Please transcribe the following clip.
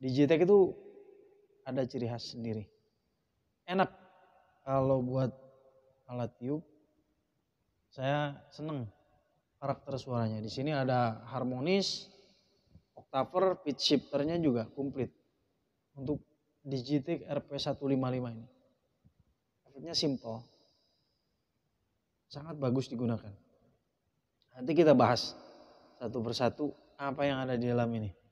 Di JTEK itu ada ciri khas sendiri. Enak kalau buat alat tiup. Saya seneng karakter suaranya. Di sini ada harmonis, oktaver, pitch shifternya juga komplit. Untuk Digitik RP155 ini. Efeknya simple. Sangat bagus digunakan. Nanti kita bahas satu persatu apa yang ada di dalam ini.